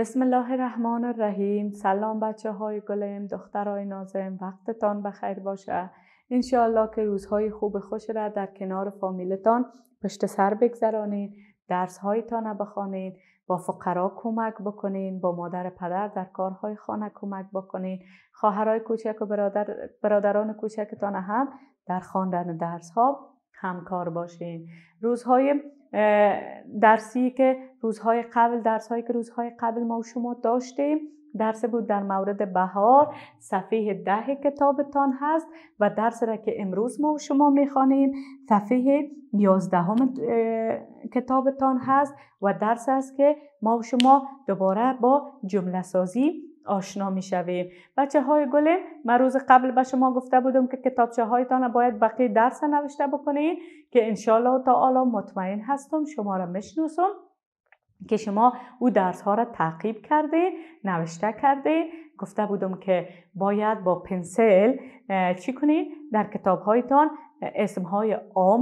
بسم الله الرحمن الرحیم سلام بچه های گلم دخترای نازم وقتتان بخیر باشه انشاءالله که روزهای خوب خوش را در کنار فامیلتان پشت سر بگذرانید درس تان بخوانید با فقرا کمک بکنین با مادر پدر در کارهای خانه کمک بکنین خواهرای کوچک و برادر برادران کوچکتان هم در خواندن درس ها همکار باشین روزهای درسی که روزهای قبل درسهایی که روزهای قبل ما و شما داشتیم درس بود در مورد بهار صفحه ده کتابتان هست و درس را که امروز ما و شما میخوانیم صفحه 11 کتابتان هست و درس است که ما و شما دوباره با جمله سازی آشنا می شویم بچه های گله من روز قبل به شما گفته بودم که کتابچه هایتان باید بقیه درس نوشته بکنید که انشالله الان مطمئن هستم شما را مشنوسم که شما او درس ها را تعقیب کرده نوشته کرده گفته بودم که باید با پنسل چی کنید در کتاب هایتان اسم های یاد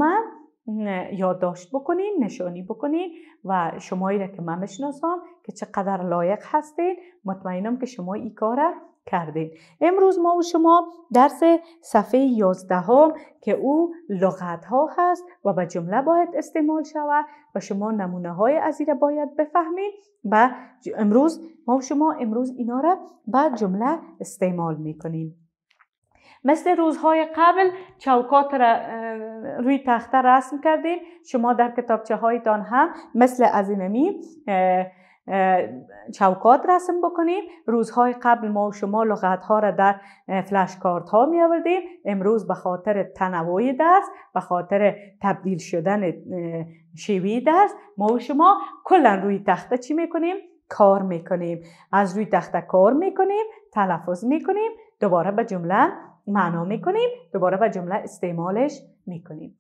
یادداشت بکنین نشانی بکنین و شمایی را که من بشناسم که چقدر لایق هستین مطمئنم که شما این کار کردین امروز ما و شما درس صفحه 11 هم که او لغت ها هست و به جمله باید استعمال شود و شما نمونه های از را باید بفهمید و امروز ما و شما امروز اینا را به جمله استعمال میکنیم مثل روزهای قبل چوکات روی تخته رسم کردیم شما در کتابچه هایتان هم مثل از چوکات رسم بکنیم روزهای قبل ما و شما لغت ها را در فلش کارت ها می آوردیم امروز به خاطر تنوع درس به خاطر تبدیل شدن شیوی درس ما و شما کلا روی تخته چی میکنیم کار کنیم از روی تخته کار کنیم تلفظ میکنیم دوباره به جمله معنا میکنیم دوباره و جمله استعمالش میکنیم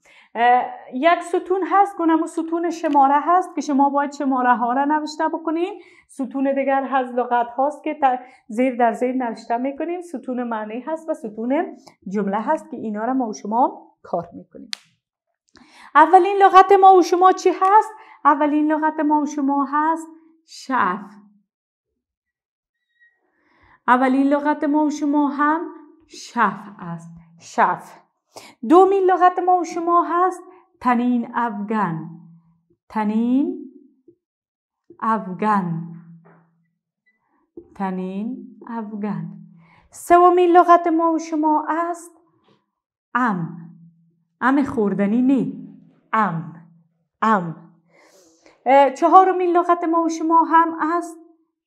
یک ستون هست و ستون شماره هست که شما باید شماره ها را نوشته بکنیم ستون دیگر هست لغت هاست که زیر در زیر نوشته میکنیم ستون معنی هست و ستون جمله هست که اینا را ما و شما کار میکنیم اولین لغت ما و شما چی هست؟ اولین لغت ما و شما هست ش اولین لغت ما و شما هم شف است شف دومین لغت ما و شما هست تنین افغان تنین افغان تنین افغان سومین لغت ما و شما است ام ام خوردنی نی ام ام چهارمین لغت ما و شما هم است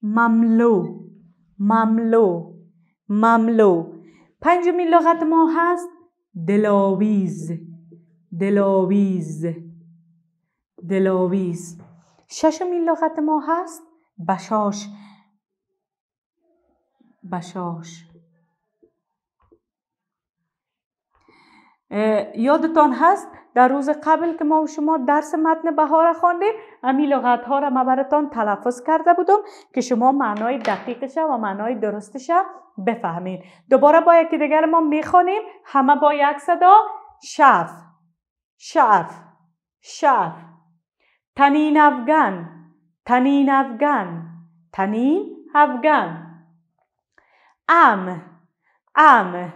مملو مملو مملو پنجمین لغت ما هست دلاویز دلاویز دلاویز ششمین لغت ما هست بشاش بشاش یادتان هست در روز قبل که ما و شما درس متن بهار خواندیم امی لغت ها را ما براتان تلفظ کرده بودم که شما معنای دقیقش و معنای درستش بفهمید دوباره با یکی دیگر ما میخوانیم همه با یک صدا شف شف شف تنین افغان تنین افغان تنین افغان ام ام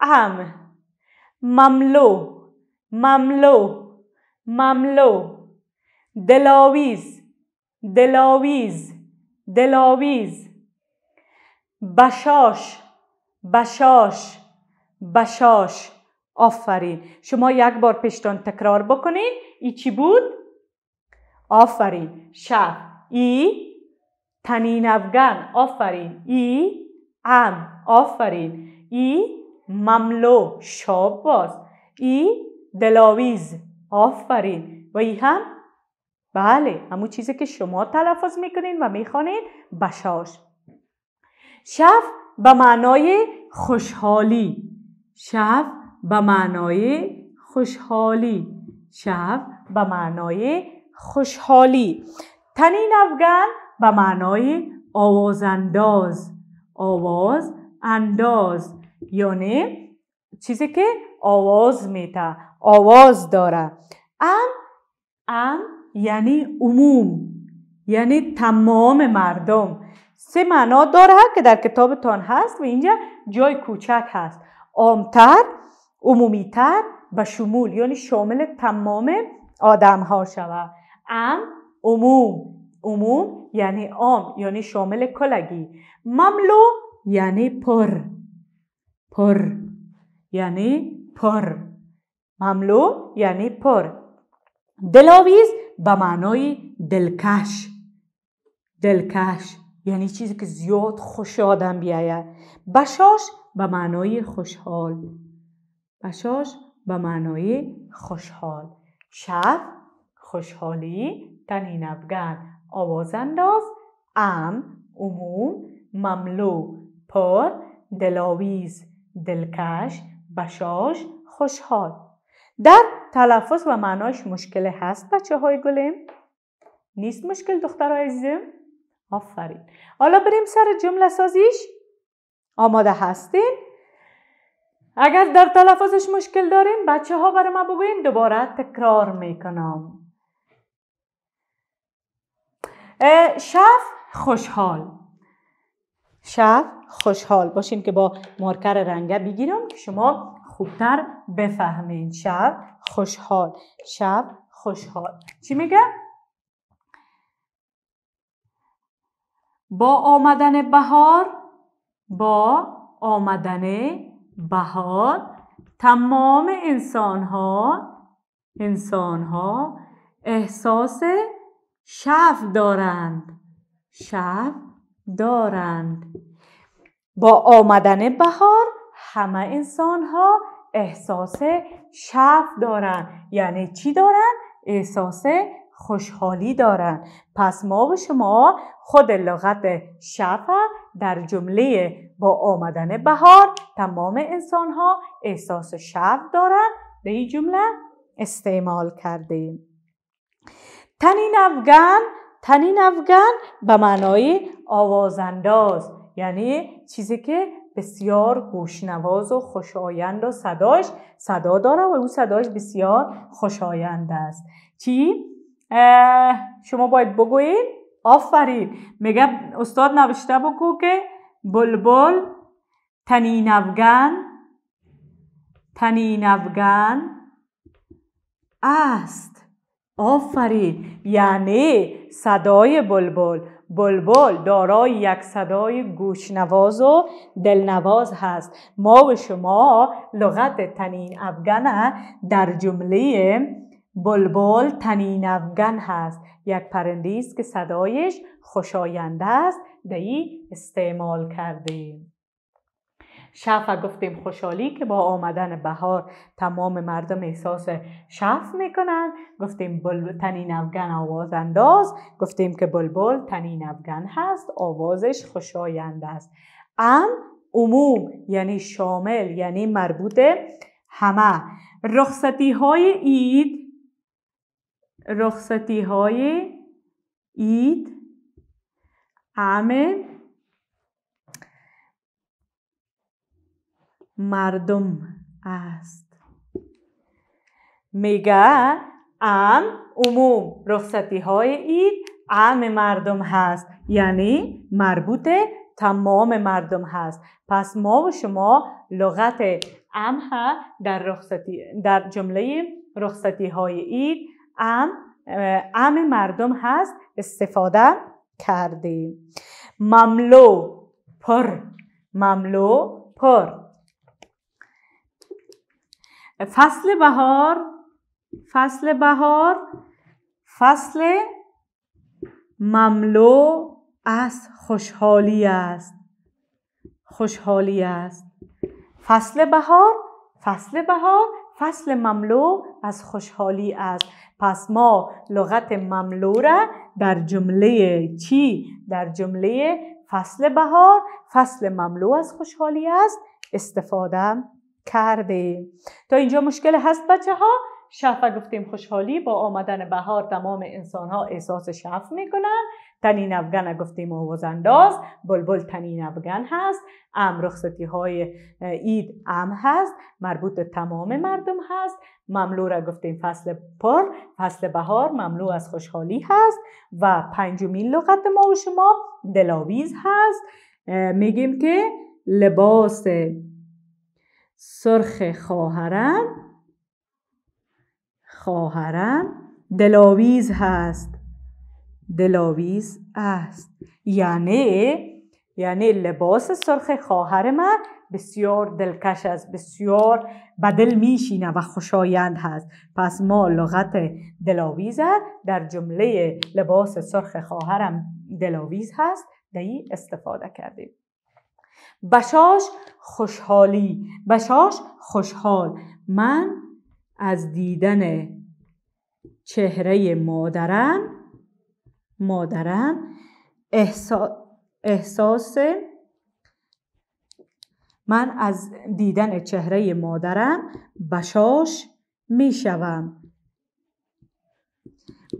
ام مملو مملو مملو دلاویز دلاویز دلاویز بشاش بشاش بشاش آفرین شما یک بار پشتان تکرار بکنید. ای چی بود؟ آفرین شب ای تنین افغان آفرین ای ام آفرین ای مملو شاب باز ای دلاویز آفرین و ای هم بله همون چیزی که شما تلفظ میکنین و میخوانین بشاش شف به معنای خوشحالی شف به معنای خوشحالی شف به معنای خوشحالی تنین افغان به معنای آواز انداز آواز انداز یعنی چیزی که آواز میته آواز داره ام ام یعنی عموم یعنی تمام مردم سه معنا داره که در کتابتان هست و اینجا جای کوچک هست عامتر عمومیتر و شمول یعنی شامل تمام آدم ها شود ام عموم عموم یعنی عام یعنی شامل کلگی مملو یعنی پر پر یعنی پر مملو یعنی پر دلاویز به معنای دلکش دلکش یعنی چیزی که زیاد خوش آدم بیاید بشاش به معنای خوشحال بشاش به معنای خوشحال شب خوشحالی تنین افغان آواز انداز ام عموم مملو پر دلاویز دلکش بشاش خوشحال در تلفظ و معناش مشکل هست بچه های گلم نیست مشکل دخترای عزیزم آفرین حالا بریم سر جمله سازیش آماده هستین اگر در تلفظش مشکل دارین بچه ها برای ما بگوین دوباره تکرار میکنم شف خوشحال شب خوشحال باشین که با مارکر رنگه بگیرم که شما خوبتر بفهمین شب خوشحال شب خوشحال چی میگه؟ با آمدن بهار با آمدن بهار تمام انسان ها انسان ها احساس شف دارند شف دارند با آمدن بهار همه انسان ها احساس شف دارند یعنی چی دارند احساس خوشحالی دارند پس ما و شما خود لغت شف در جمله با آمدن بهار تمام انسان ها احساس شف دارند به این جمله استعمال کردیم تنین افغان تنین افغان به معنای آوازانداز یعنی چیزی که بسیار گوشنواز و خوشایند و صداش صدا داره و اون صداش بسیار خوشایند است چی؟ شما باید بگویید آفرین میگه استاد نوشته بگو که بلبل تنی نفگن تنی نفگن است آفرین یعنی صدای بلبل بلبل دارای یک صدای گوشنواز و دلنواز هست ما و شما لغت تنین افغان در جمله بلبل تنین افغان هست یک پرندیست است که صدایش خوشاینده است در استعمال کردیم شفع گفتیم خوشحالی که با آمدن بهار تمام مردم احساس می میکنن گفتیم بل... تنی نفگن آواز انداز گفتیم که بلبل تنی نفگن هست آوازش خوشایند است ام عموم یعنی شامل یعنی مربوط همه رخصتی های اید رخصتی های اید مردم است میگه ام عموم رخصتی های اید ام مردم هست یعنی مربوط تمام مردم هست پس ما و شما لغت ام ها در رخصتی در جمله رخصتی های اید ام ام مردم هست استفاده کردیم مملو پر مملو پر فصل بهار فصل بهار فصل مملو از خوشحالی است خوشحالی است فصل بهار فصل بهار فصل مملو از خوشحالی است پس ما لغت مملو را در جمله چی در جمله فصل بهار فصل مملو از خوشحالی است استفاده کرده تا اینجا مشکل هست بچه ها شفا گفتیم خوشحالی با آمدن بهار تمام انسان ها احساس شف کنند. تنین افغان گفتیم آواز انداز بلبل تنین افغان هست ام رخصتی های اید ام هست مربوط تمام مردم هست مملو را گفتیم فصل پر فصل بهار مملو از خوشحالی هست و پنجمین لغت ما و شما دلاویز هست میگیم که لباس سرخ خواهرم خواهرم دلاویز هست دلاویز است یعنی یعنی لباس سرخ خواهر بسیار دلکش است بسیار بدل میشینه و خوشایند هست پس ما لغت دلاویز در جمله لباس سرخ خواهرم دلاویز هست در استفاده کردیم بشاش خوشحالی بشاش خوشحال من از دیدن چهره مادرم مادرم احساس من از دیدن چهره مادرم بشاش شوم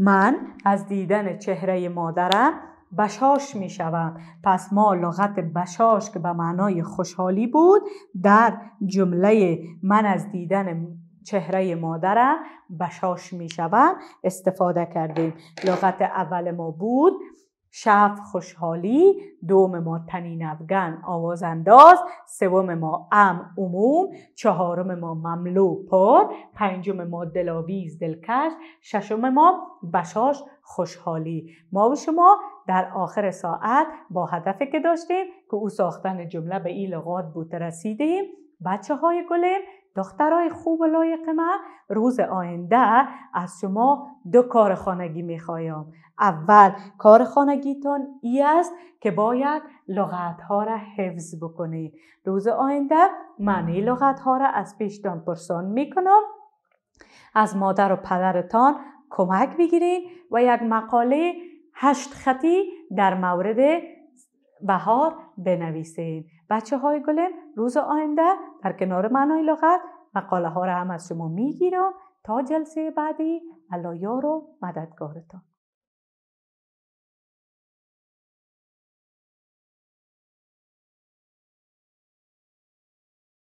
من از دیدن چهره مادرم بشاش می پس ما لغت بشاش که به معنای خوشحالی بود در جمله من از دیدن چهره مادرم بشاش می استفاده کردیم لغت اول ما بود شف خوشحالی دوم ما تنین افغان آواز انداز سوم ما ام عموم چهارم ما مملو پر پنجم ما دلاویز دلکش ششم ما بشاش خوشحالی ما و شما در آخر ساعت با هدف که داشتیم که او ساختن جمله به ای لغات بود رسیدیم بچه های گلم دخترای خوب و لایق ما روز آینده از شما دو کار خانگی میخوایم اول کار خانگیتان ای است که باید لغت ها را حفظ بکنید روز آینده معنی لغت ها را از پیشتان پرسان میکنم از مادر و پدرتان کمک بگیرید و یک مقاله هشت خطی در مورد بهار بنویسید بچه های گلم روز آینده در کنار معنای لغت مقاله ها را هم از شما میگیرم تا جلسه بعدی الله یار و مددگارتان